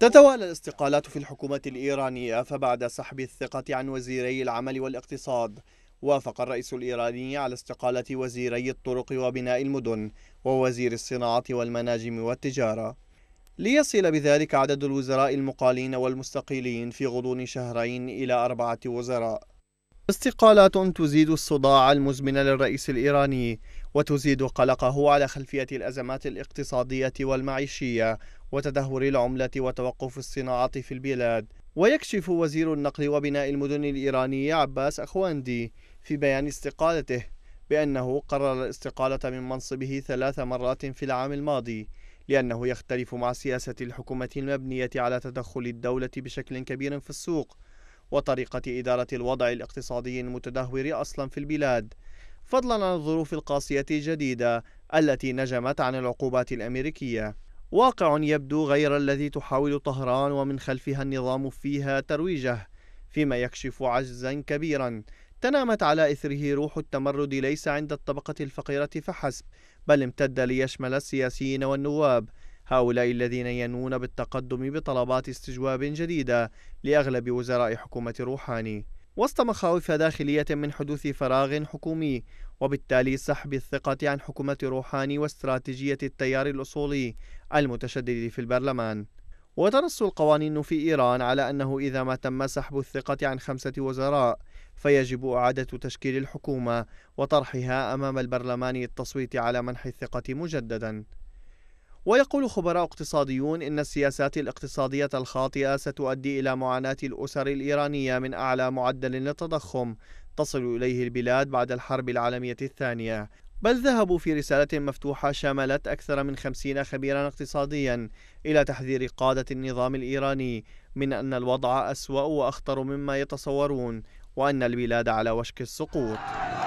تتوالى الاستقالات في الحكومة الإيرانية فبعد سحب الثقة عن وزيري العمل والاقتصاد وافق الرئيس الإيراني على استقالة وزيري الطرق وبناء المدن ووزير الصناعة والمناجم والتجارة ليصل بذلك عدد الوزراء المقالين والمستقيلين في غضون شهرين إلى أربعة وزراء استقالات تزيد الصداع المزمن للرئيس الإيراني وتزيد قلقه على خلفية الأزمات الاقتصادية والمعيشية وتدهور العملة وتوقف الصناعة في البلاد ويكشف وزير النقل وبناء المدن الإيراني عباس أخواندي في بيان استقالته بأنه قرر الاستقالة من منصبه ثلاث مرات في العام الماضي لأنه يختلف مع سياسة الحكومة المبنية على تدخل الدولة بشكل كبير في السوق وطريقة إدارة الوضع الاقتصادي المتدهور أصلا في البلاد فضلا عن الظروف القاسية الجديدة التي نجمت عن العقوبات الأمريكية واقع يبدو غير الذي تحاول طهران ومن خلفها النظام فيها ترويجه فيما يكشف عجزا كبيرا تنامت على إثره روح التمرد ليس عند الطبقة الفقيرة فحسب بل امتد ليشمل السياسيين والنواب هؤلاء الذين ينوون بالتقدم بطلبات استجواب جديدة لأغلب وزراء حكومة روحاني وسط مخاوف داخلية من حدوث فراغ حكومي وبالتالي سحب الثقة عن حكومة روحاني واستراتيجية التيار الأصولي المتشدد في البرلمان وتنص القوانين في إيران على أنه إذا ما تم سحب الثقة عن خمسة وزراء فيجب إعادة تشكيل الحكومة وطرحها أمام البرلمان للتصويت على منح الثقة مجدداً ويقول خبراء اقتصاديون إن السياسات الاقتصادية الخاطئة ستؤدي إلى معاناة الأسر الإيرانية من أعلى معدل للتضخم تصل إليه البلاد بعد الحرب العالمية الثانية بل ذهبوا في رسالة مفتوحة شملت أكثر من خمسين خبيرا اقتصاديا إلى تحذير قادة النظام الإيراني من أن الوضع أسوأ وأخطر مما يتصورون وأن البلاد على وشك السقوط